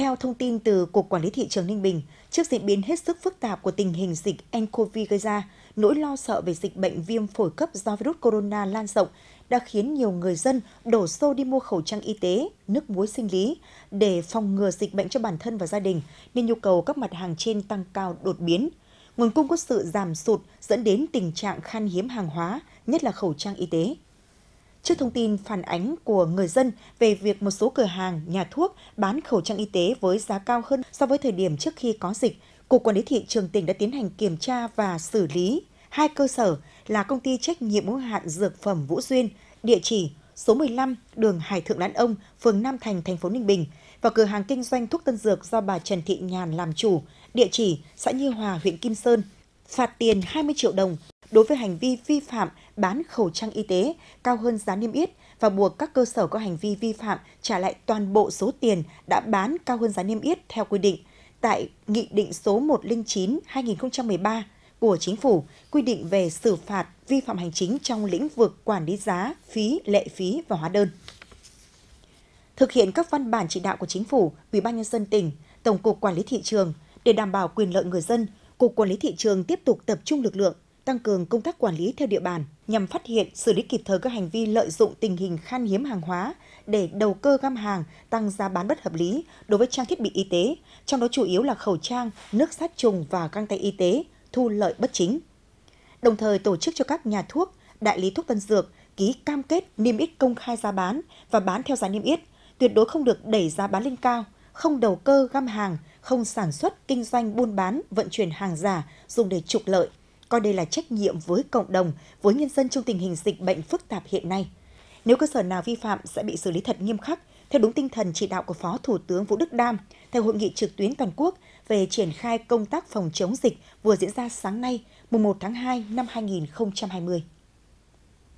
Theo thông tin từ Cục Quản lý Thị trường Ninh Bình, trước diễn biến hết sức phức tạp của tình hình dịch nCoV gây ra, nỗi lo sợ về dịch bệnh viêm phổi cấp do virus corona lan rộng đã khiến nhiều người dân đổ xô đi mua khẩu trang y tế, nước muối sinh lý để phòng ngừa dịch bệnh cho bản thân và gia đình, nên nhu cầu các mặt hàng trên tăng cao đột biến. Nguồn cung có sự giảm sụt dẫn đến tình trạng khan hiếm hàng hóa, nhất là khẩu trang y tế. Trước thông tin phản ánh của người dân về việc một số cửa hàng, nhà thuốc bán khẩu trang y tế với giá cao hơn so với thời điểm trước khi có dịch, Cục Quản lý Thị trường tỉnh đã tiến hành kiểm tra và xử lý hai cơ sở là công ty trách nhiệm hữu hạn dược phẩm Vũ Duyên, địa chỉ số 15 đường Hải Thượng Lãn Ông, phường Nam Thành, thành phố Ninh Bình và cửa hàng kinh doanh thuốc tân dược do bà Trần Thị Nhàn làm chủ, địa chỉ xã Như Hòa, huyện Kim Sơn, phạt tiền 20 triệu đồng đối với hành vi vi phạm bán khẩu trang y tế cao hơn giá niêm yết và buộc các cơ sở có hành vi vi phạm trả lại toàn bộ số tiền đã bán cao hơn giá niêm yết theo quy định tại Nghị định số 109-2013 của Chính phủ quy định về xử phạt vi phạm hành chính trong lĩnh vực quản lý giá, phí, lệ phí và hóa đơn. Thực hiện các văn bản chỉ đạo của Chính phủ, Ủy ban nhân dân tỉnh, Tổng cục Quản lý thị trường để đảm bảo quyền lợi người dân, Cục Quản lý thị trường tiếp tục tập trung lực lượng tăng cường công tác quản lý theo địa bàn nhằm phát hiện, xử lý kịp thời các hành vi lợi dụng tình hình khan hiếm hàng hóa để đầu cơ găm hàng, tăng giá bán bất hợp lý đối với trang thiết bị y tế, trong đó chủ yếu là khẩu trang, nước sát trùng và găng tay y tế, thu lợi bất chính. Đồng thời tổ chức cho các nhà thuốc, đại lý thuốc tân dược ký cam kết niêm yết công khai giá bán và bán theo giá niêm yết, tuyệt đối không được đẩy giá bán lên cao, không đầu cơ găm hàng, không sản xuất, kinh doanh, buôn bán, vận chuyển hàng giả dùng để trục lợi, coi đây là trách nhiệm với cộng đồng, với nhân dân trong tình hình dịch bệnh phức tạp hiện nay. Nếu cơ sở nào vi phạm sẽ bị xử lý thật nghiêm khắc, theo đúng tinh thần chỉ đạo của Phó Thủ tướng Vũ Đức Đam tại hội nghị trực tuyến toàn quốc về triển khai công tác phòng chống dịch vừa diễn ra sáng nay, mùng 1 tháng 2 năm 2020.